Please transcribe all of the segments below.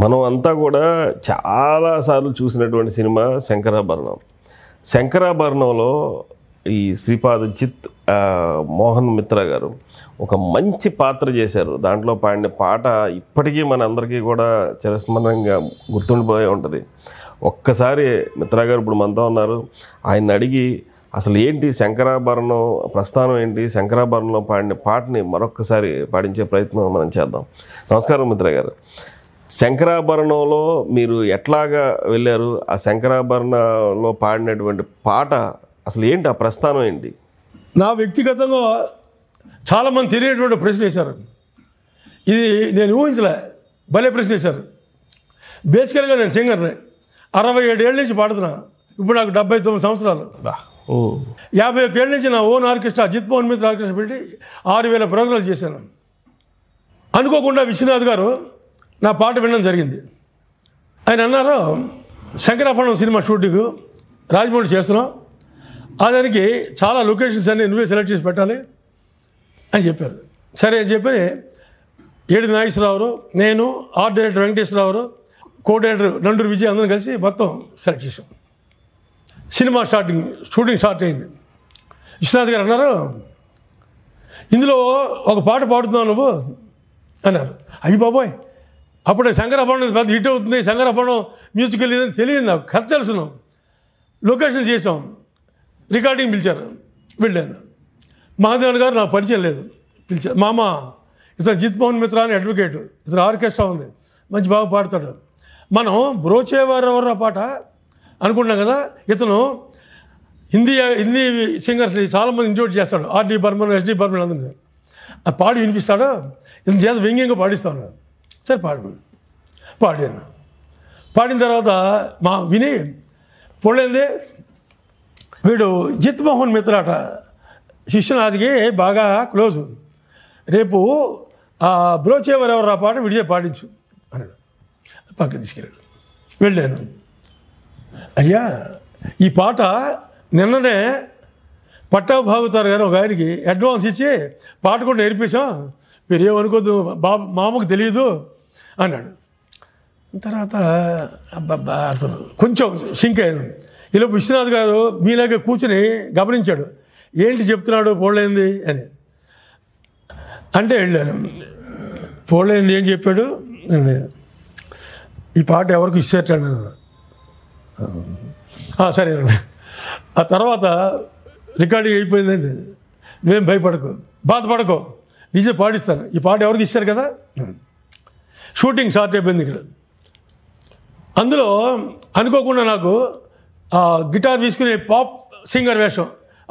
మనం అంతా కూడా చాలాసార్లు చూసినటువంటి సినిమా శంకరాభరణం శంకరాభరణంలో ఈ శ్రీపాద చిత్ మోహన్ మిత్రా గారు ఒక మంచి పాత్ర చేశారు దాంట్లో పాడిన పాట ఇప్పటికీ మన అందరికీ కూడా చిరస్మరణంగా గుర్తుండిపోయి ఉంటుంది ఒక్కసారి మిత్రా గారు ఇప్పుడు మనతో ఉన్నారు ఆయన అడిగి అసలు ఏంటి శంకరాభరణం ప్రస్థానం ఏంటి శంకరాభరణంలో పాడిన పాటని మరొక్కసారి పాడించే ప్రయత్నం మనం చేద్దాం నమస్కారం మిత్రా గారు శంకరాభరణంలో మీరు ఎట్లాగా వెళ్ళారు ఆ శంకరాభరణలో పాడినటువంటి పాట అసలు ఏంటి ఆ ప్రస్థానం ఏంటి నా వ్యక్తిగతంగా చాలామంది తెలియటువంటి ప్రశ్న వేశారు ఇది నేను ఊహించలే భలే ప్రశ్న వేశారు బేసికల్గా నేను సింగర్ని అరవై ఏడేళ్ళ నుంచి పాడుతున్నా ఇప్పుడు నాకు డెబ్బై తొమ్మిది సంవత్సరాలు యాభై ఒక్క ఏళ్ళ నుంచి నా ఓన్ ఆర్కెస్ట్రా అజిత్ మోహన్ మిత్ర ఆర్కెస్ట్రా పెట్టి ఆరు వేల ప్రోగ్రాలు చేశాను అనుకోకుండా విశ్వనాథ్ గారు నా పాట వినడం జరిగింది ఆయన అన్నారు శంకరాపణం సినిమా షూటింగ్ రాజమౌళి చేస్తున్నాం దానికి చాలా లొకేషన్స్ అన్నీ నువ్వే సెలెక్ట్ చేసి పెట్టాలి అని చెప్పారు సరే అని చెప్పి ఏడు నాగేశ్వరరావు నేను art director Venkateswararao co director Nanduru Vijay అందరం కలిసి మొత్తం సెలెక్ట్ చేసాం సినిమా స్టార్టింగ్ షూటింగ్ స్టార్ట్ అయింది విశ్వనాథ్ గారు అన్నారు ఇందులో ఒక పాట పాడుతున్నావు నువ్వు అన్నారు అయ్యి బాబోయ్ అప్పుడు శంకరపణం పెద్ద హిట్ అవుతుంది శంకరపణం మ్యూజిక్ వెళ్ళిందని తెలియదు నాకు కథ తెలుసును లొకేషన్ చేసాం రికార్డింగ్ పిలిచారు వెళ్ళాను మహాదేవన్ గారు నాకు పరిచయం లేదు పిలిచారు మామ ఇతను జిత్మోహన్ మిత్ర అని అడ్వకేట్ ఇతను ఆర్కెస్ట్రా ఉంది మంచి బాగా పాడతాడు మనం బ్రోచేవారెవర పాట అనుకున్నాం కదా ఇతను హిందీ హిందీ సింగర్స్ చాలామంది ఇంజోర్ చేస్తాడు ఆర్డి బర్మన్ ఎస్డి బర్మన్ అందరినీ ఆ పాడి వినిపిస్తాడు ఇంత చేత వ్యంగ్యంగా పాడిస్తాను సరే పాడు పాడాను పాడిన తర్వాత మా విని పొడలేదు వీడు జిత్మోహన్ మిత్రాట శిష్యనాథికి బాగా క్లోజ్ రేపు ఆ బ్రోచేవర్ ఎవరు ఆ పాట విడిచే పాడించు అన్నాడు పక్కన తీసుకెళ్ళాడు వెళ్ళాను అయ్యా ఈ పాట నిన్ననే పట్టాభాగుతారు గారు ఒక ఆయనకి అడ్వాన్స్ ఇచ్చి పాట కూడా నేర్పించాం మీరు ఏమనుకోద్దు బాబు మామకు తెలియదు అన్నాడు తర్వాత అబ్బబ్బా అనుకున్నాను కొంచెం షింక్ అయ్యాను ఇలా విశ్వనాథ్ గారు మీలాగే కూర్చుని గమనించాడు ఏంటి చెప్తున్నాడు పోలేంది అని అంటే వెళ్ళాను పోలేంది ఏం చెప్పాడు ఈ పాట ఎవరికి ఇచ్చేటండి సరే ఆ తర్వాత రికార్డింగ్ అయిపోయిందండి నువ్వేం భయపడకు బాధపడకు నిజం పాడిస్తాను ఈ పాట ఎవరికి ఇచ్చారు కదా షూటింగ్ స్టార్ట్ అయిపోయింది ఇక్కడ అందులో అనుకోకుండా నాకు గిటార్ తీసుకునే పాప్ సింగర్ వేషం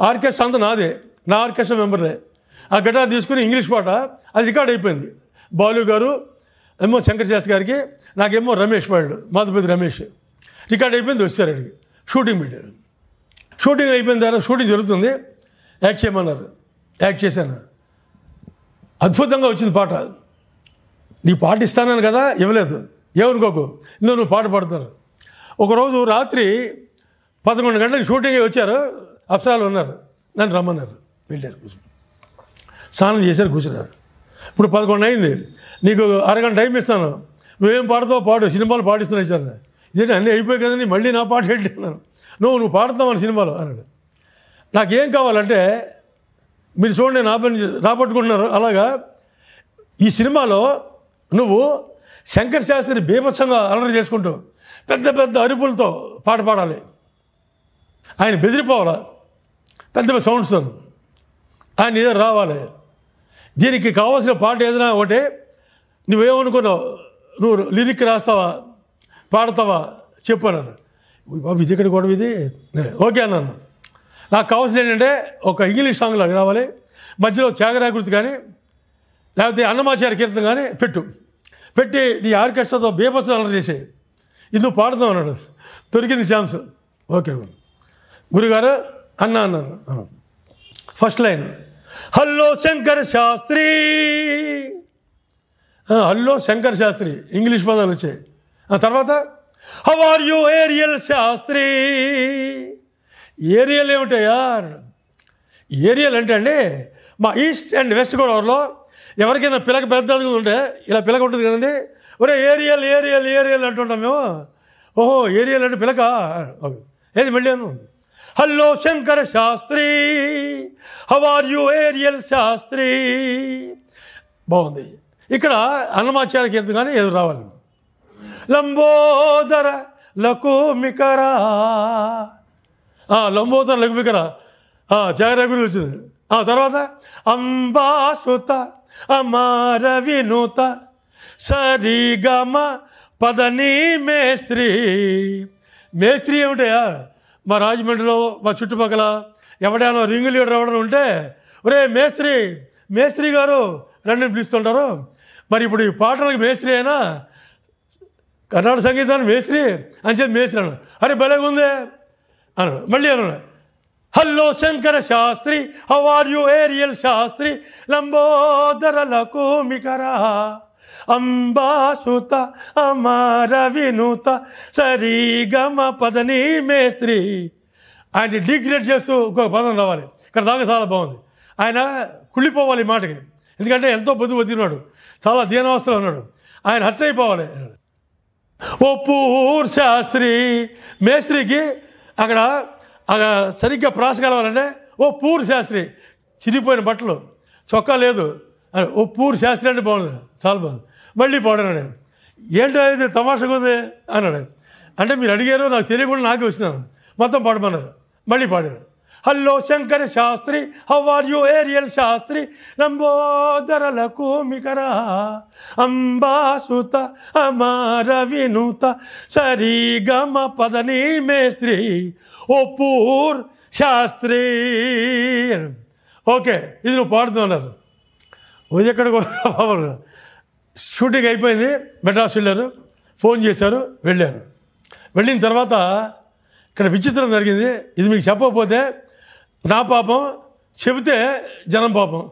ఆర్కెస్ట్రా అంతా నాదే నా ఆర్కెస్ట్రా మెంబర్లే ఆ గిటార్ తీసుకుని ఇంగ్లీష్ పాట అది రికార్డ్ అయిపోయింది బాలు గారు ఏమో శంకర్ శాస్త్రి గారికి నాకేమో రమేష్ వాళ్ళు మాధుపతి రమేష్ రికార్డ్ అయిపోయింది వచ్చారు అడిగి షూటింగ్ పెట్టారు షూటింగ్ అయిపోయిన తర్వాత షూటింగ్ జరుగుతుంది యాక్ట్ చేయమన్నారు యాక్ట్ చేశాను అద్భుతంగా వచ్చింది పాట నీ పాట ఇస్తానని కదా ఇవ్వలేదు ఏమనుకోకు ఇందులో నువ్వు పాట పాడుతాను ఒకరోజు రాత్రి పదకొండు గంటలకు షూటింగ్ వచ్చారు అప్సరాలు ఉన్నారు నన్ను రమ్మన్నారు వెళ్ళారు స్నానం చేశారు కూర్చున్నారు ఇప్పుడు పదకొండు అయింది నీకు అరగంట టైం ఇస్తాను నువ్వేం పాడతావు పాడు సినిమాలు పాడిస్తున్నా సార్ ఇదేంటి అన్నీ అయిపోయి కదండి మళ్ళీ నా పాట ఏంటి అన్నాను నువ్వు నువ్వు పాడుతావు అని సినిమాలో అన్నాడు నాకేం కావాలంటే మీరు చూడండి నా పని రాబట్టుకుంటున్నారు అలాగా ఈ సినిమాలో నువ్వు శంకర శాస్త్రి బీభత్సంగా అలరి చేసుకుంటూ పెద్ద పెద్ద అరుపులతో పాట పాడాలి ఆయన బెదిరిపోవాలి పెద్ద పెద్ద సౌండ్స్ ఆయన ఏదో రావాలి దీనికి కావాల్సిన పాట ఏదైనా ఒకటే నువ్వేమనుకున్నావు నువ్వు లిరిక్ రాస్తావా పాడతావా చెప్పాను బాబు ఇది ఇక్కడ గొడవ ఇది ఓకే అన్నాను నాకు కావాల్సింది ఏంటంటే ఒక ఇంగ్లీష్ సాంగ్ రావాలి మధ్యలో త్యాగరాకృతి కానీ లేకపోతే అన్నమాచార్య కీర్తనం కానీ పెట్టు పెట్టి నీ ఆర్కెస్ట్రాతో బీభత్సం అలా చేసి ఇందుకు పాడుతాం అన్నాడు దొరికింది ఛాన్స్ ఓకే గురుగారు అన్నా అన్నాను first line hello Shankara Sastri hello Shankar Sastri English పదాలు వచ్చాయి ఆ తర్వాత హౌ ఆర్ యూ ఏరియల్ శాస్త్రి ఏరియల్ ఏమిటయ్యా ఏరియల్ అంటే అండి మా ఈస్ట్ అండ్ వెస్ట్ గోదావరిలో ఎవరికైనా పిలక పెద్ద ఉంటే ఇలా పిలక ఉంటుంది కదండి ఒరే ఏరియల్ ఏరియల్ ఏరియల్ అంటుంటాం మేము ఓహో ఏరియల్ అంటే పిలక ఏది మళ్ళీ hello Shankara Sastri how are you ఏరియల్ శాస్త్రి బాగుంది ఇక్కడ అన్నమాచార్యకి ఎందుకు కానీ ఏదో రావాలి లంబోదర లకుమికరా లంబోదర లకుమికరా జాగ్రత్త గురించి వచ్చింది ఆ తర్వాత అంబాసుత అమార వినుత సరిగమ పదని మేస్త్రి మేస్త్రి ఏమిటయా మా రాజమండ్రిలో మా చుట్టుపక్కల ఎవడైనా రింగ్ లీడర్ ఎవడైనా ఉంటే ఒరే మేస్త్రి మేస్త్రి గారు రెండు పిలుస్తుంటారు మరి ఇప్పుడు ఈ పాటలకు మేస్త్రి అయినా కర్ణాటక సంగీతాన్ని మేస్త్రి అని చెప్పి మేస్త్రి అన్నాడు అరే భలేగా ఉందే అన్నాడు మళ్ళీ అన్నాడు hello Shankara Sastri how are you ఏరియల్ శాస్త్రి లంబోదరల కోమికరా అంబాసుత అమర వినూత సరిగమ పదని మేస్త్రి ఆయన డిగ్రేడ్ చేస్తూ ఒక పదం రావాలి ఇక్కడ దాకా చాలా బాగుంది ఆయన కుళ్ళిపోవాలి ఈ మాటకి ఎందుకంటే ఎంతో బుద్ధి వదిలినాడు చాలా దీనవస్థలు ఉన్నాడు ఆయన హత్య అయిపోవాలి ఓ పూర్ శాస్త్రి మేస్త్రికి అక్కడ సరిగ్గా కలవాలంటే ఓ పూర్ శాస్త్రి చిరిగిపోయిన బట్టలు చొక్కా లేదు ఓ పూర్ శాస్త్రి అంటే బాగుంది చాలా బాగుంది మళ్ళీ బాగున్నాడు ఏంటో ఇది తమాషగా ఉంది అన్నాడు అంటే మీరు అడిగారు నాకు తెలియకుండా నాకే వచ్చినాను మొత్తం పాడమన్నారు మళ్ళీ పాడారు hello Shankara Sastri how you ఏరియల్ శాస్త్రి లంబోదరల కోమికరా అంబాసుత అమార వినుత సరిగమ పదని మేస్త్రి ఓ పూర్ శాస్త్రి ఓకే ఇది నువ్వు పాడుతున్నారు ఉదయం ఎక్కడ షూటింగ్ అయిపోయింది మెడ్రాస్ వెళ్ళారు ఫోన్ చేశారు వెళ్ళారు వెళ్ళిన తర్వాత ఇక్కడ విచిత్రం జరిగింది ఇది మీకు చెప్పకపోతే నా పాపం చెబితే జనం పాపం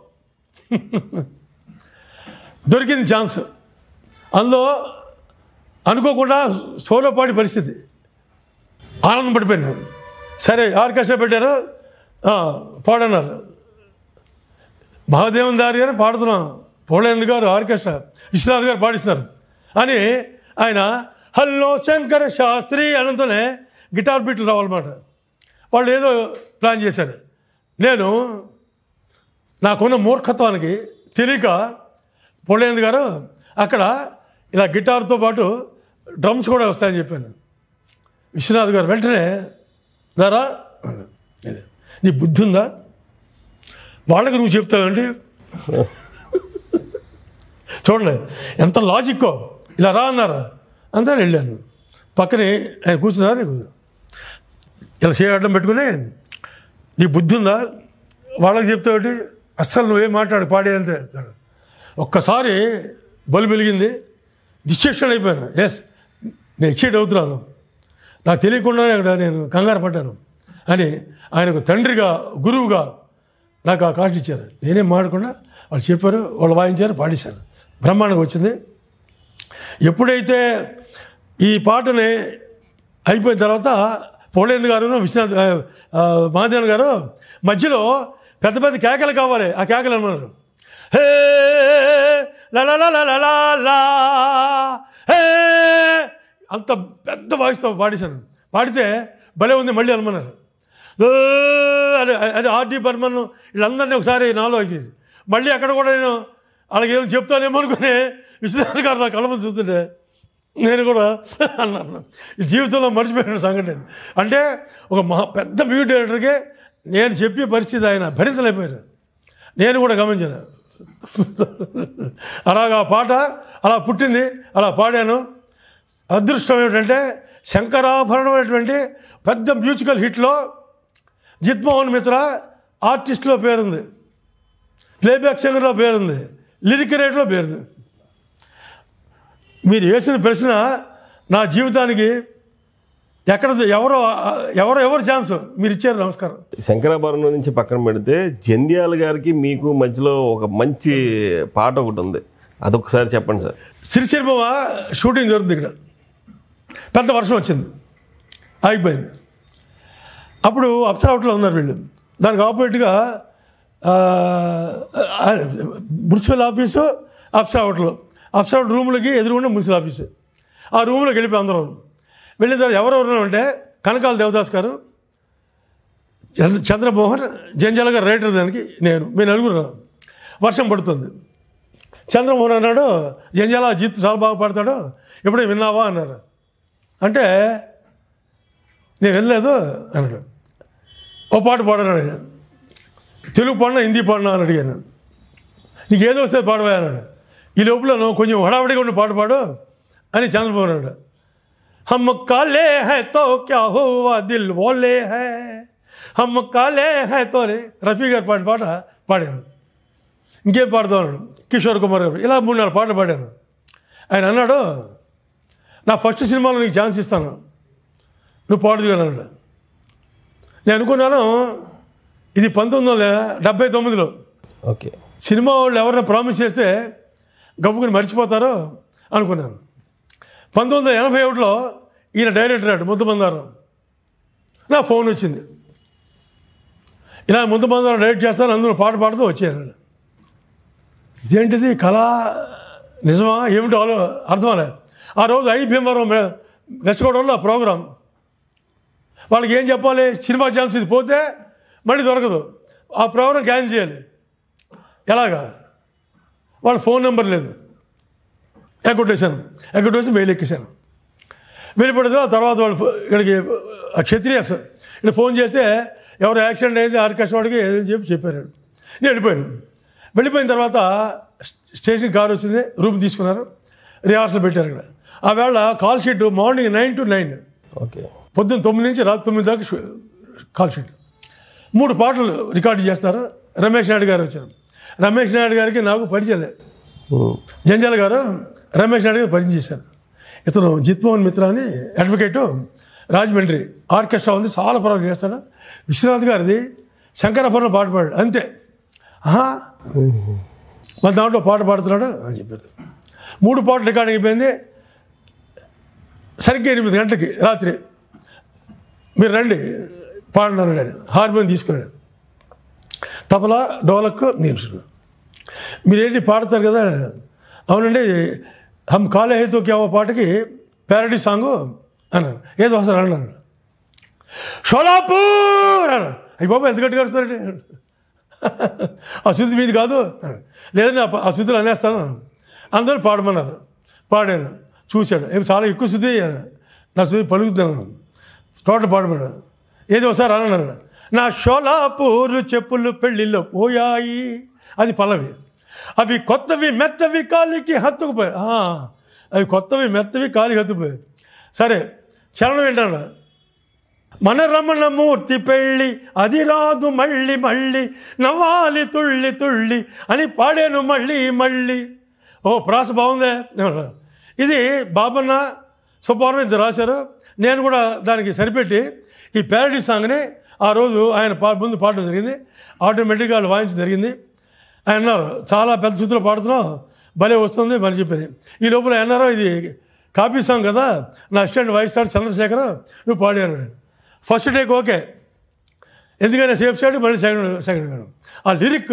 దొరికింది ఛాన్స్ అందులో అనుకోకుండా సోలో పాడి పరిస్థితి ఆనందం పడిపోయినారు సరే ఆర్కెస్ట్రా పెట్టారు పాడన్నారు మహాదేవన్ దారి గారు పాడుతున్నాం పోలేందు గారు ఆర్కెస్ట్రా విశ్వనాథ్ గారు పాడిస్తున్నారు అని ఆయన హలో శంకర శాస్త్రి అనంతనే గిటార్ బీట్లు రావాలన్నమాట వాళ్ళు ఏదో ప్లాన్ చేశారు నేను నాకున్న మూర్ఖత్వానికి తెలియక పొలేంద్ర గారు అక్కడ ఇలా గిటార్తో పాటు డ్రమ్స్ కూడా వస్తాయని చెప్పాను విశ్వనాథ్ గారు వెంటనే దారా నీ బుద్ధి ఉందా వాళ్ళకి నువ్వు చెప్తావండి చూడండి ఎంత లాజిక్కో ఇలా రా అన్నారా అంతా వెళ్ళాను పక్కనే ఆయన కూర్చున్నారా నీకు ఇలా చేయడం పెట్టుకుని నీ బుద్ధి ఉందా వాళ్ళకి చెప్తే ఒకటి అస్సలు నువ్వేం మాట్లాడు పాడేయంతే ఒక్కసారి బలు పెలిగింది డిస్ట్రక్షన్ అయిపోయాను ఎస్ నేను ఎక్సైట్ అవుతున్నాను నాకు తెలియకుండానే అక్కడ నేను కంగారు పడ్డాను అని ఆయనకు తండ్రిగా గురువుగా నాకు ఆ కాస్ట్ ఇచ్చారు నేనేం మాడకుండా వాళ్ళు చెప్పారు వాళ్ళు వాయించారు పాడేశారు బ్రహ్మాండంగా వచ్చింది ఎప్పుడైతే ఈ పాటని అయిపోయిన తర్వాత పోలేందు గారు విశ్వనాథ్ మహాదేవన్ గారు మధ్యలో పెద్ద పెద్ద కేకలు కావాలి ఆ కేకలు అన్నారు హే అంత పెద్ద వాయిస్తో పాడేశాను పాడితే భలే ఉంది మళ్ళీ అనుమన్నారు అదే అదే ఆర్డీ బర్మన్ వీళ్ళందరినీ ఒకసారి నాలో ఎక్కేసి మళ్ళీ అక్కడ కూడా నేను వాళ్ళకి ఏమో చెప్తానేమో అనుకుని విశ్వనాథ్ గారు నా కళ్ళ చూస్తుంటే నేను కూడా అన్నాను జీవితంలో మర్చిపోయిన సంఘటన అంటే ఒక మహా పెద్ద మ్యూజిక్ డైరెక్టర్కి నేను చెప్పే పరిస్థితి ఆయన భరించలేకపోయారు నేను కూడా గమనించాను అలాగా పాట అలా పుట్టింది అలా పాడాను అదృష్టం ఏమిటంటే అనేటువంటి పెద్ద మ్యూజికల్ హిట్లో జిత్మోహన్ మిత్ర ఆర్టిస్ట్లో పేరుంది ప్లేబ్యాక్ సింగర్లో పేరుంది లిరిక్ రేట్లో పేరుంది మీరు వేసిన ప్రశ్న నా జీవితానికి ఎక్కడ ఎవరో ఎవరో ఎవరు ఛాన్స్ మీరు ఇచ్చారు నమస్కారం శంకరాభరణం నుంచి పక్కన పెడితే జంధ్యాల గారికి మీకు మధ్యలో ఒక మంచి పాట ఒకటి ఉంది అదొకసారి చెప్పండి సార్ సిరిసిరిమ షూటింగ్ జరుగుతుంది ఇక్కడ పెద్ద వర్షం వచ్చింది ఆగిపోయింది అప్పుడు అప్సరా హోటల్లో ఉన్నారు వీళ్ళు దానికి ఆపోజిట్గా మున్సిపల్ ఆఫీసు అప్సరా హోటల్ అప్సైడ్ రూములకి ఎదురుకుండా మున్సిపల్ ఆఫీస్ ఆ రూమ్లోకి వెళ్ళిపోయి అందరం వెళ్ళిన తర్వాత ఎవరెవరు అంటే కనకాల దేవదాస్ గారు చంద్రమోహన్ జంజాల గారు రైటర్ దానికి నేను మీ నలుగురు వర్షం పడుతుంది చంద్రమోహన్ అన్నాడు జంజాల జీత్ చాలా బాగా పడతాడు ఎప్పుడే విన్నావా అన్నారు అంటే నేను వెళ్ళలేదు అన్నాడు ఓ పాట పాడన్నాడు తెలుగు పాడినా హిందీ పాడినా అని అడిగాను నీకు ఏదో వస్తే పాడవా అన్నాడు ఈ లోపల కొంచెం హడావడిగా ఉండి పాట పాడు అని చంద్రబాబు నాయుడు హమ్ కాలే హై తో క్యా హోవా దిల్ బోలే హై హమ్ కాలే హై తో రఫీ గారు పాడిన పాట పాడాను ఇంకేం పాడుతున్నాడు కిషోర్ కుమార్ గారు ఇలా మూడు నాలుగు పాటలు పాడాను ఆయన అన్నాడు నా ఫస్ట్ సినిమాలో నీకు ఛాన్స్ ఇస్తాను నువ్వు పాడుదు అన్నాడు నేను అనుకున్నాను ఇది పంతొమ్మిది వందల డెబ్బై తొమ్మిదిలో ఓకే సినిమా వాళ్ళు ఎవరైనా ప్రామిస్ చేస్తే గబుకుని మర్చిపోతారు అనుకున్నాను పంతొమ్మిది వందల ఎనభై ఒకటిలో ఈయన డైరెక్టర్ అడు ముద్దుబందారం నా ఫోన్ వచ్చింది ఇలా బంధారం డైరెక్ట్ చేస్తాను అందులో పాట పాడుతూ వచ్చాను ఇదేంటిది కళ నిజమా ఏమిటో అర్థం అనే ఆ రోజు ఐ భీమవరం రెచ్చగూడంలో ప్రోగ్రాం వాళ్ళకి ఏం చెప్పాలి సినిమా ఛాన్స్ ఇది పోతే మళ్ళీ దొరకదు ఆ ప్రోగ్రాం క్యాన్సిల్ చేయాలి ఎలాగా వాళ్ళ ఫోన్ నెంబర్ లేదు ఎక్కడ వేసి మెయిల్ ఎక్కేశాను వెళ్ళిపోయిన తర్వాత వాళ్ళు ఇక్కడికి సార్ ఇక్కడ ఫోన్ చేస్తే ఎవరు యాక్సిడెంట్ అయింది ఆర్కెస్ట్రా వాడికి ఏదని చెప్పి చెప్పారు నేను వెళ్ళిపోయాను వెళ్ళిపోయిన తర్వాత స్టేషన్ కారు వచ్చింది రూమ్ తీసుకున్నారు రిహార్సల్ పెట్టారు ఇక్కడ ఆ వేళ call sheet morning nine to nine okay పొద్దున్న తొమ్మిది నుంచి రాత్రి తొమ్మిది దాకా కాల్ షీట్ మూడు పాటలు రికార్డు చేస్తారు రమేష్ నాయుడు గారు వచ్చారు రమేష్ నాయుడు గారికి నాకు పరిచయం లేదు జంజాల గారు రమేష్ నాయుడు గారు పరిచయం చేశారు ఇతను జిత్మోహన్ మిత్ర అని అడ్వకేటు రాజమండ్రి ఆర్కెస్ట్రా ఉంది చాలా పర్వాలు చేస్తాడు విశ్వనాథ్ గారిది శంకరాపురం పాట పాడాడు అంతే ఆహా మన దాంట్లో పాట పాడుతున్నాడు అని చెప్పారు మూడు పాటలు రికార్డింగ్ అయిపోయింది సరిగ్గా ఎనిమిది గంటలకి రాత్రి మీరు రండి పాడినాను హార్మోనియం హార్మోన్ తబలా డోలక్ మీమ్స్ మీరేంటి పాడతారు కదా అవునండి హమ్ కాలే హైతో క్యావో పాటకి ప్యారడీ సాంగ్ అన్నాను ఏదో వస్తారు అన్నాను షోలాపూర్ అన్నాను అయ్యి బాబు ఎంత గట్టిగా వస్తారండి ఆ శుద్ధి మీది కాదు లేదండి ఆ శుద్ధులు అనేస్తాను అందరూ పాడమన్నారు పాడాను చూశాడు ఏమి చాలా ఎక్కువ శుద్ధి అయ్యాను నా శుద్ధి పలుకుతున్నాను టోటల్ పాడమన్నాడు ఏదో ఒకసారి అన్నాను నా షోలాపూరు చెప్పులు పెళ్ళిలో పోయాయి అది పలవి అవి కొత్తవి మెత్తవి కాలికి హత్తుకుపోయాయి అవి కొత్తవి మెత్తవి కాలికి హత్తుకుపోయాయి సరే చరణం ఏంటన్నా మన రమణమూర్తి పెళ్ళి అది రాదు మళ్ళీ మళ్ళీ నవ్వాలి తుళ్ళి తుళ్ళి అని పాడాను మళ్ళీ మళ్ళీ ఓ ప్రాస బాగుందే ఇది బాబన్న సుబ్బారావు ఇది రాశారు నేను కూడా దానికి సరిపెట్టి ఈ ప్యారడీ సాంగ్ని ఆ రోజు ఆయన పా ముందు పాడడం జరిగింది ఆటోమేటిక్గా వాళ్ళు వాయించడం జరిగింది ఆయన అన్నారు చాలా పెద్ద సూత్రం పాడుతున్నాం భలే వస్తుంది మరి చెప్పింది ఈ లోపల అన్నారో ఇది కాపీ సాంగ్ కదా నా అసిస్టెంట్ వైస్ స్టార్ చంద్రశేఖర్ నువ్వు పాడాను ఫస్ట్ టేక్ ఓకే ఎందుకంటే సేఫ్ సైడ్ మళ్ళీ సెకండ్ సెకండ్ గారు ఆ లిరిక్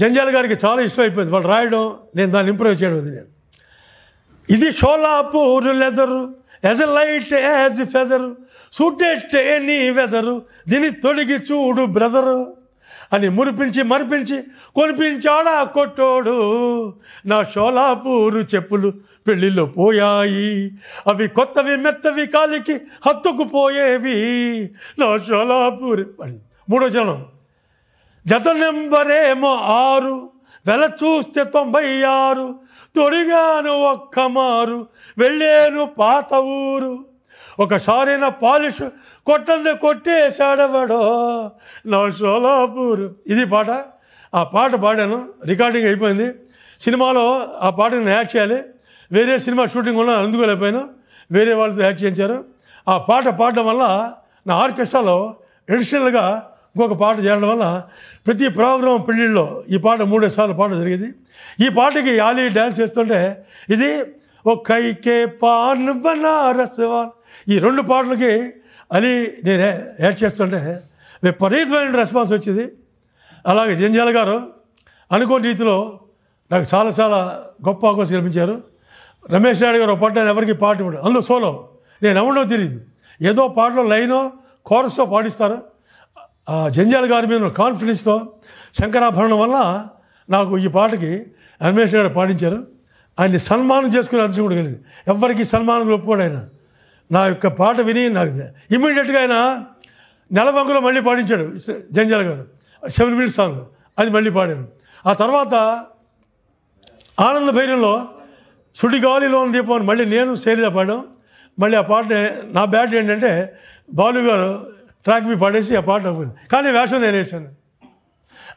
జంజాల గారికి చాలా ఇష్టం అయిపోయింది వాళ్ళు రాయడం నేను దాన్ని ఇంప్రూవ్ చేయడం ఇది నేను ఇది Sholapur leather as a light as feather సూటెట్టే నీ వెదరు దీని తొడిగి చూడు బ్రదరు అని మురిపించి మరిపించి కొనిపించాడా కొట్టోడు నా షోలాపూరు చెప్పులు పెళ్ళిలో పోయాయి అవి కొత్తవి మెత్తవి కాలికి హత్తుకుపోయేవి నా షోలాపూరి అని మూడో జనం జత నెంబరేమో ఆరు వెల చూస్తే తొంభై ఆరు తొడిగాను ఒక్క మారు వెళ్ళేను పాత ఊరు ఒకసారి నా పాలిష్ కొట్టంది వాడో నా సోలాపూరు ఇది పాట ఆ పాట పాడాను రికార్డింగ్ అయిపోయింది సినిమాలో ఆ పాటను యాక్ట్ చేయాలి వేరే సినిమా షూటింగ్ ఉన్నా అందుకోలేకపోయాను వేరే వాళ్ళతో యాక్ట్ చేయించారు ఆ పాట పాడడం వల్ల నా ఆర్కెస్ట్రాలో ఎడిషనల్గా ఇంకొక పాట చేయడం వల్ల ప్రతి ప్రోగ్రాం పెళ్ళిళ్ళలో ఈ పాట మూడేసార్లు పాట జరిగింది ఈ పాటకి యాలీ డ్యాన్స్ చేస్తుంటే ఇది ఓ కైకే పాన్ బనారస్ ఈ రెండు పాటలకి అలీ నేను యాడ్ చేస్తుంటే విపరీతమైన రెస్పాన్స్ వచ్చింది అలాగే జంజాల గారు అనుకోని రీతిలో నాకు చాలా చాలా గొప్ప అవకాశం కల్పించారు రమేష్ నాయుడు గారు పాట నేను ఎవరికి పాట ఇవ్వడం అందులో సోలో నేను ఎవడో తెలియదు ఏదో పాటలో లైనో కోరస్తో పాటిస్తారు జంజాల గారి మీద కాన్ఫిడెన్స్తో శంకరాభరణం వల్ల నాకు ఈ పాటకి రమేష్ నాయుడు పాటించారు ఆయన్ని సన్మానం చేసుకునే అదృష్టం కలిగింది ఎవరికి సన్మానం ఒప్పుకోడు ఆయన నా యొక్క పాట విని నాకు ఇమీడియట్గా ఆయన నెలవంకలో మళ్ళీ పాడించాడు జంజాల గారు సెవెన్ మినిట్స్ సాంగ్ అది మళ్ళీ పాడాను ఆ తర్వాత ఆనంద భైరంలో సుడి గాలిలో దీపం మళ్ళీ నేను శైలిలో పాడాను మళ్ళీ ఆ పాట నా బ్యాట్ ఏంటంటే బాలు గారు ట్రాక్ మీ పాడేసి ఆ పాట కానీ వేషం నేను వేసాను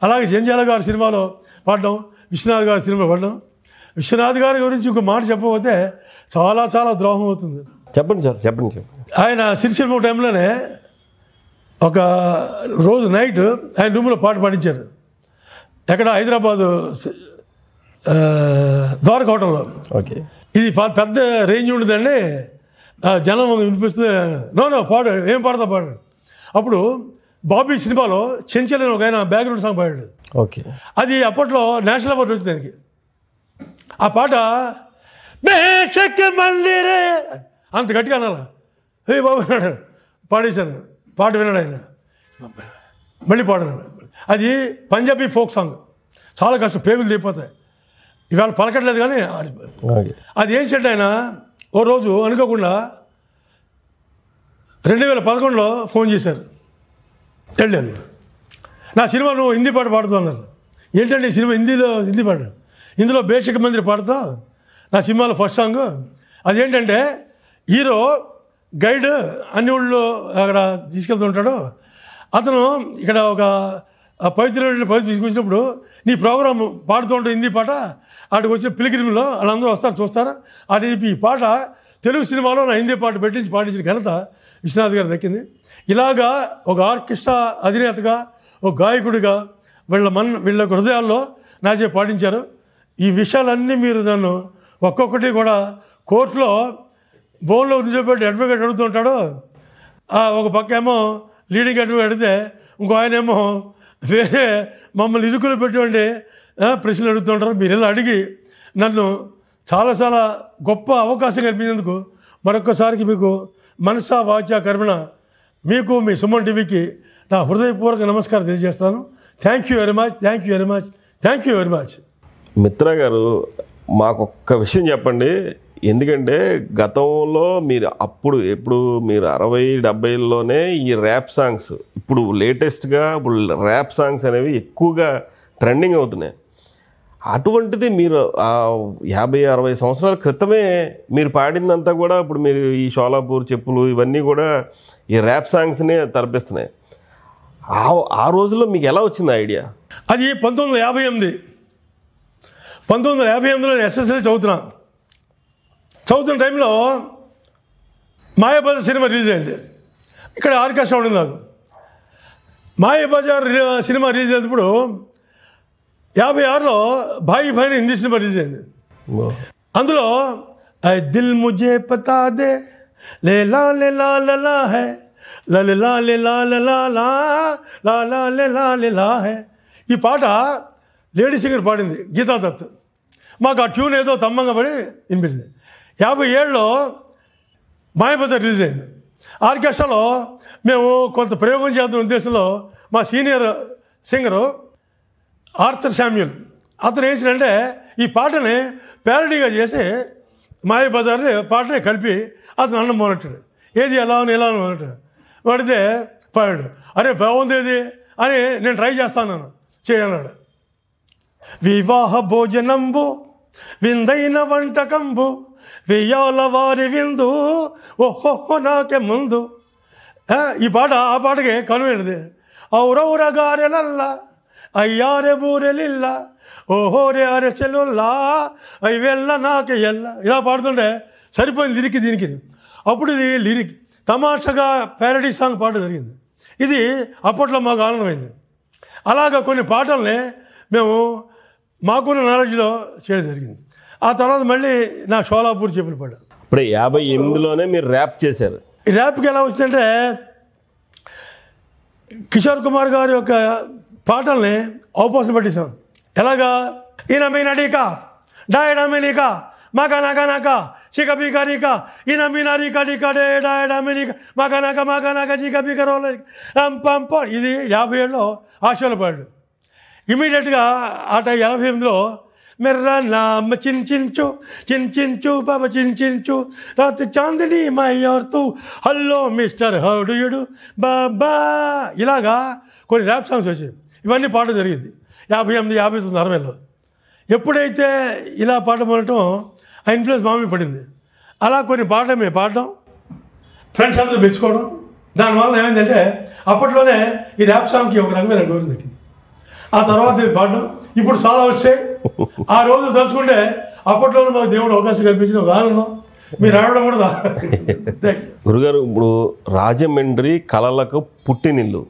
అలాగే జంజాల గారి సినిమాలో పాడడం విశ్వనాథ్ గారి సినిమా పాడడం విశ్వనాథ్ గారి గురించి ఇంకో మాట చెప్పబోతే చాలా చాలా ద్రోహం అవుతుంది చెప్పండి సార్ చెప్పండి ఆయన సిరిసిల్మ టైంలోనే ఒక రోజు నైట్ ఆయన రూమ్లో పాట పాడించారు ఎక్కడ హైదరాబాదు ద్వారక హోటల్లో ఓకే ఇది పెద్ద రేంజ్ ఉండదండి జనం వినిపిస్తుంది నో నో పాడు ఏం పాడతా పాడు అప్పుడు బాబీ సినిమాలో చెంచలేని ఒక ఆయన బ్యాక్గ్రౌండ్ సాంగ్ పాడాడు ఓకే అది అప్పట్లో నేషనల్ అవార్డు వచ్చింది దానికి ఆ పాట బేషక్ మందిరే అంత గట్టిగా అనాల హే బాబు పాడేశాను పాట విన్నాడు ఆయన మళ్ళీ పాడను అది పంజాబీ ఫోక్ సాంగ్ చాలా కష్టం పేగులు దిగిపోతాయి ఇవాళ పలకట్లేదు కానీ అది ఏం చెడ్డ ఆయన ఓ రోజు అనుకోకుండా రెండు వేల పదకొండులో ఫోన్ చేశారు వెళ్ళాను నా సినిమా నువ్వు హిందీ పాట పాడుతున్నాను అన్నారు ఏంటంటే సినిమా హిందీలో హిందీ పాడాను ఇందులో బేషిక్ మందిరి పాడతా నా సినిమాలో ఫస్ట్ సాంగ్ అదేంటంటే హీరో గైడ్ అన్ని ఊళ్ళో అక్కడ తీసుకెళ్తూ ఉంటాడు అతను ఇక్కడ ఒక పవిత్ర పవిత్ర తీసుకొచ్చినప్పుడు నీ ప్రోగ్రామ్ పాడుతూ ఉంటుంది హిందీ పాట వాటికి వచ్చిన పిలిగ్రిమ్లో వాళ్ళందరూ వస్తారు చూస్తారు అటు ఈ పాట తెలుగు సినిమాలో నా హిందీ పాట పెట్టించి పాటించిన ఘనత విశ్వనాథ్ గారు దక్కింది ఇలాగా ఒక ఆర్కెస్ట్రా అధినేతగా ఒక గాయకుడిగా వీళ్ళ మన్ వీళ్ళ హృదయాల్లో నాచే పాటించారు ఈ విషయాలన్నీ మీరు నన్ను ఒక్కొక్కటి కూడా కోర్టులో బోన్లో నిజపెట్టి అడ్వకేట్ అడుగుతుంటాడు ఒక పక్క ఏమో లీడింగ్ అడ్వకేట్ అడిగితే ఇంకో ఆయన ఏమో వేరే మమ్మల్ని ఇరుకులు పెట్టండి ప్రశ్నలు అడుగుతుంటారు మీరు ఇలా అడిగి నన్ను చాలా చాలా గొప్ప అవకాశం కల్పించేందుకు మరొకసారికి మీకు మనసా వాచ కర్మణ మీకు మీ సుమన్ టీవీకి నా హృదయపూర్వక నమస్కారం తెలియజేస్తాను thank you very much thank you very much thank you very much Mitra గారు మాకొక్క విషయం చెప్పండి ఎందుకంటే గతంలో మీరు అప్పుడు ఎప్పుడు మీరు అరవై డెబ్బైలోనే ఈ ర్యాప్ సాంగ్స్ ఇప్పుడు లేటెస్ట్గా ఇప్పుడు ర్యాప్ సాంగ్స్ అనేవి ఎక్కువగా ట్రెండింగ్ అవుతున్నాయి అటువంటిది మీరు యాభై అరవై సంవత్సరాల క్రితమే మీరు పాడిందంతా కూడా ఇప్పుడు మీరు ఈ షోలాపూర్ చెప్పులు ఇవన్నీ కూడా ఈ ర్యాప్ సాంగ్స్నే తరిపిస్తున్నాయి ఆ రోజుల్లో మీకు ఎలా వచ్చింది ఐడియా అది పంతొమ్మిది వందల యాభై ఎనిమిది పంతొమ్మిది వందల యాభై ఎనిమిదిలో ఎస్ఎస్ఎల్ చదువుతున్నాను చదువుతున్న టైంలో మాయాబజార్ సినిమా రిలీజ్ అయింది ఇక్కడ ఆర్కెస్ట్రా ఉండింది నాకు మాయాబజార్ సినిమా రిలీజ్ అయినప్పుడు యాభై ఆరులో భాయి భాయి హిందీ సినిమా రిలీజ్ అయింది అందులో దిల్ ముజే పతా దే లేలా లేలా లలా హై లలా లేలా లలా లా లాలా లేలా లేలా హై ఈ పాట లేడీ సింగర్ పాడింది గీతా దత్ మాకు ఆ ట్యూన్ ఏదో తమ్మంగా పడి వినిపించింది యాభై ఏళ్ళలో మాయబజార్ రిలీజ్ అయింది ఆర్కెస్ట్రాలో మేము కొంత ప్రయోగం చేద్దాం ఉద్దేశంలో మా సీనియర్ సింగరు ఆర్థర్ శామ్యుల్ అతను వేసినంటే ఈ పాటని ప్యారడీగా చేసి మాయబజార్ని పాటని కలిపి అతను అన్నం మొదలెట్టాడు ఏది ఎలా అని ఎలా అని మొదలెట్టాడు పడితే పాడాడు అరే బాగుంది ఇది అని నేను ట్రై చేస్తాను చేయన్నాడు వివాహ భోజనంబు విందైన వంటకంబు వెయ్యాల వారి విందు ఓహో నాకే ముందు ఈ పాట ఆ పాటకే కనువినది ఔరౌర అయ్యారె అయ్యారే బూరెలిల్ల ఓహోరే అరే చెల్లుల్లా అవి వెళ్ళ నాకే ఎల్ల ఇలా పాడుతుండే సరిపోయింది లిరిక్ దీనికి అప్పుడు ఇది లిరిక్ తమాషగా ప్యారడీ సాంగ్ పాట జరిగింది ఇది అప్పట్లో మాకు ఆనందమైంది అలాగ కొన్ని పాటల్ని మేము మాకున్న నాలెడ్జ్లో చేయడం జరిగింది ఆ తర్వాత మళ్ళీ నా షోలాపూర్ చెప్పులు పడ్డా ఇప్పుడు యాభై ఎనిమిదిలోనే మీరు ర్యాప్ చేశారు ఈ ర్యాప్కి ఎలా వచ్చిందంటే కిషోర్ కుమార్ గారి యొక్క పాటల్ని అవపోసం పట్టేశాం ఎలాగా ఈనమీ నడీక డాయడమీ నీక మాకా నాక నాక చీక పీక నీక మీ నరీక నీక డే డాయడమీ నీక మాక నాక మాక నాక చీక పీక రోల ఇది యాభై ఏళ్ళలో ఆశలు పడ్డాడు ఇమీడియట్గా ఆ టైం ఎనభై ఎనిమిదిలో మెర్ర నామ చించు చించు బాబ చించు రాత్రి చాందిని మై ఎవరితో హలో మిస్టర్ హౌడుయుడు బాబా ఇలాగా కొన్ని ర్యాప్ సాంగ్స్ వచ్చాయి ఇవన్నీ పాట జరిగింది యాభై ఎనిమిది యాభై తొమ్మిది అరవైలో ఎప్పుడైతే ఇలా పాట పాడటం ఆ ఇన్ఫ్లుయెన్స్ మామీ పడింది అలా కొన్ని పాటలు మేము పాడటం ఫ్రెండ్స్ అందరూ మెచ్చుకోవడం దానివల్ల ఏమైందంటే అప్పట్లోనే ఈ ర్యాప్ సాంగ్కి ఒక రకమైన గౌరవం దక్కింది ఆ తర్వాత పాడడం ఇప్పుడు చాలా వచ్చాయి ఆ రోజు తలుచుకుంటే అప్పట్లో మాకు దేవుడు అవకాశం కల్పించిన ఒక ఆనందం మీరు రావడం కూడా గురుగారు ఇప్పుడు రాజమండ్రి కళలకు పుట్టినిల్లు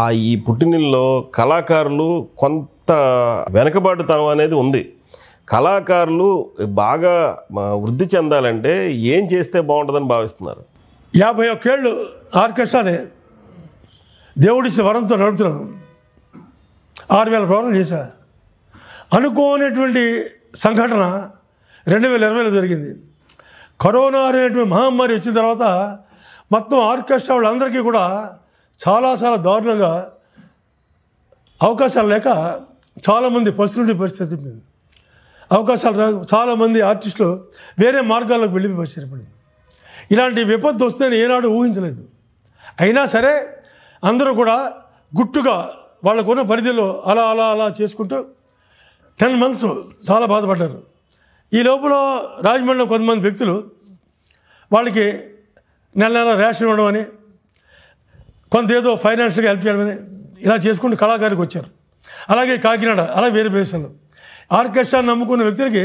ఆ ఈ పుట్టినిల్లో కళాకారులు కొంత వెనకబాటుతనం అనేది ఉంది కళాకారులు బాగా వృద్ధి చెందాలంటే ఏం చేస్తే బాగుంటుందని భావిస్తున్నారు యాభై ఒక్కేళ్ళు ఆర్కెస్ట్రానే దేవుడిచ్చిన వరంతో నడుపుతున్నాను ఆరు వేల ప్రోగ్రాం చేశా అనుకోనటువంటి సంఘటన రెండు వేల ఇరవైలో జరిగింది కరోనా అనేటువంటి మహమ్మారి వచ్చిన తర్వాత మొత్తం ఆర్కెస్ట్రా వాళ్ళందరికీ కూడా చాలా చాలా దారుణంగా అవకాశాలు లేక చాలామంది పస్తులుండే పరిస్థితి అవకాశాలు చాలామంది ఆర్టిస్టులు వేరే మార్గాల్లోకి వెళ్ళి పరిస్థితి పడింది ఇలాంటి విపత్తు వస్తుందని ఏనాడు ఊహించలేదు అయినా సరే అందరూ కూడా గుట్టుగా వాళ్ళకున్న పరిధిలో అలా అలా అలా చేసుకుంటూ టెన్ మంత్స్ చాలా బాధపడ్డారు ఈ లోపల రాజమండ్రిలో కొంతమంది వ్యక్తులు వాళ్ళకి నెల నెల రేషన్ ఇవ్వడం అని కొంత ఏదో ఫైనాన్షియల్గా హెల్ప్ చేయడం అని ఇలా చేసుకుంటూ కళాకారికి వచ్చారు అలాగే కాకినాడ అలా వేరే ప్రదేశాలు ఆర్కెస్ట్రా నమ్ముకున్న వ్యక్తులకి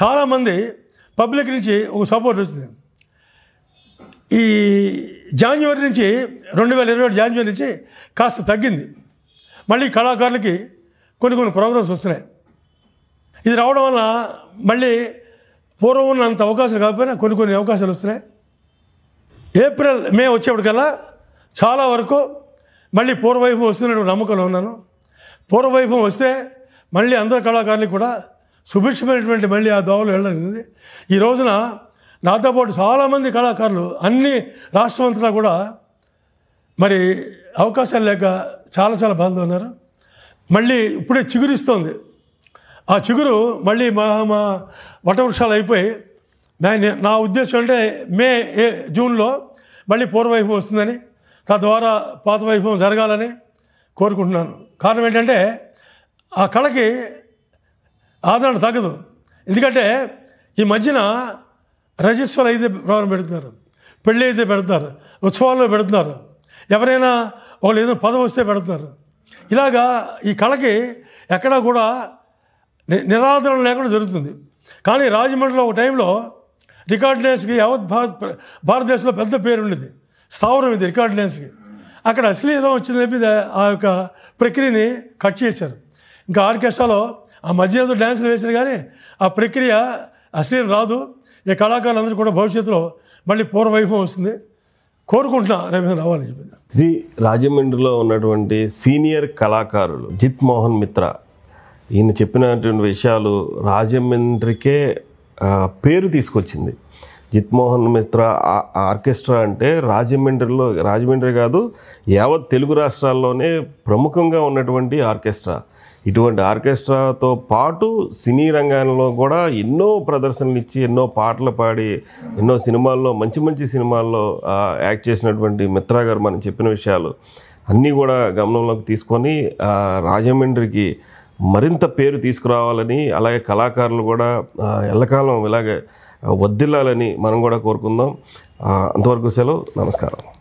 చాలామంది పబ్లిక్ నుంచి ఒక సపోర్ట్ వచ్చింది ఈ జాన్యువరి నుంచి రెండు వేల ఇరవై జాన్యువరి నుంచి కాస్త తగ్గింది మళ్ళీ కళాకారులకి కొన్ని కొన్ని ప్రోగ్రామ్స్ వస్తున్నాయి ఇది రావడం వల్ల మళ్ళీ పూర్వం ఉన్న అంత అవకాశాలు కాకపోయినా కొన్ని కొన్ని అవకాశాలు వస్తున్నాయి ఏప్రిల్ మే వచ్చేప్పటికల్లా చాలా వరకు మళ్ళీ పూర్వవైభవం వస్తున్నటువంటి నమ్మకంలో ఉన్నాను పూర్వవైభవం వస్తే మళ్ళీ అందరు కళాకారులకు కూడా సుభిక్షమైనటువంటి మళ్ళీ ఆ దోవలు వెళ్ళడం ఈ రోజున నాతో పాటు చాలామంది కళాకారులు అన్ని రాష్ట్రమంతా కూడా మరి అవకాశాలు లేక చాలా చాలా బాధలో ఉన్నారు మళ్ళీ ఇప్పుడే చిగురిస్తోంది ఆ చిగురు మళ్ళీ మా మా వటవృక్షాలు అయిపోయి నా ఉద్దేశం అంటే మే ఏ జూన్లో మళ్ళీ పూర్వవైభవం వస్తుందని తద్వారా పాత వైభవం జరగాలని కోరుకుంటున్నాను కారణం ఏంటంటే ఆ కళకి ఆదరణ తగ్గదు ఎందుకంటే ఈ మధ్యన రజస్వలు అయితే ప్రారంభ పెడుతున్నారు పెళ్ళి అయితే పెడుతున్నారు ఉత్సవాల్లో పెడుతున్నారు ఎవరైనా వాళ్ళు ఏదో పదం వస్తే పెడుతున్నారు ఇలాగా ఈ కళకి ఎక్కడా కూడా నిరాదరణ లేకుండా జరుగుతుంది కానీ రాజమండ్రిలో ఒక టైంలో రికార్డినెన్స్కి యావత్ భారత్ భారతదేశంలో పెద్ద పేరు ఉండేది స్థావరం ఇది రికార్డినెన్స్కి అక్కడ అశ్లీలం వచ్చింది చెప్పి ఆ యొక్క ప్రక్రియని కట్ చేశారు ఇంకా ఆర్కెస్ట్రాలో ఆ మధ్య ఏదో డ్యాన్సులు వేశారు కానీ ఆ ప్రక్రియ అశ్లీలం రాదు ఈ కళాకారులందరూ కూడా భవిష్యత్తులో మళ్ళీ పూర్వవైభవం వస్తుంది కోరుకుంటున్నా రేపు రావాలని చెప్పి ఇది రాజమండ్రిలో ఉన్నటువంటి సీనియర్ కళాకారులు జిత్ మోహన్ మిత్ర ఈయన చెప్పినటువంటి విషయాలు రాజమండ్రికే పేరు తీసుకొచ్చింది జిత్మోహన్ మిత్ర ఆర్కెస్ట్రా అంటే రాజమండ్రిలో రాజమండ్రి కాదు యావత్ తెలుగు రాష్ట్రాల్లోనే ప్రముఖంగా ఉన్నటువంటి ఆర్కెస్ట్రా ఇటువంటి ఆర్కెస్ట్రాతో పాటు సినీ రంగంలో కూడా ఎన్నో ప్రదర్శనలు ఇచ్చి ఎన్నో పాటలు పాడి ఎన్నో సినిమాల్లో మంచి మంచి సినిమాల్లో యాక్ట్ చేసినటువంటి మిత్రా గారు మనం చెప్పిన విషయాలు అన్నీ కూడా గమనంలోకి తీసుకొని రాజమండ్రికి మరింత పేరు తీసుకురావాలని అలాగే కళాకారులు కూడా ఎల్లకాలం ఇలాగే వద్దిల్లాలని మనం కూడా కోరుకుందాం అంతవరకు సెలవు నమస్కారం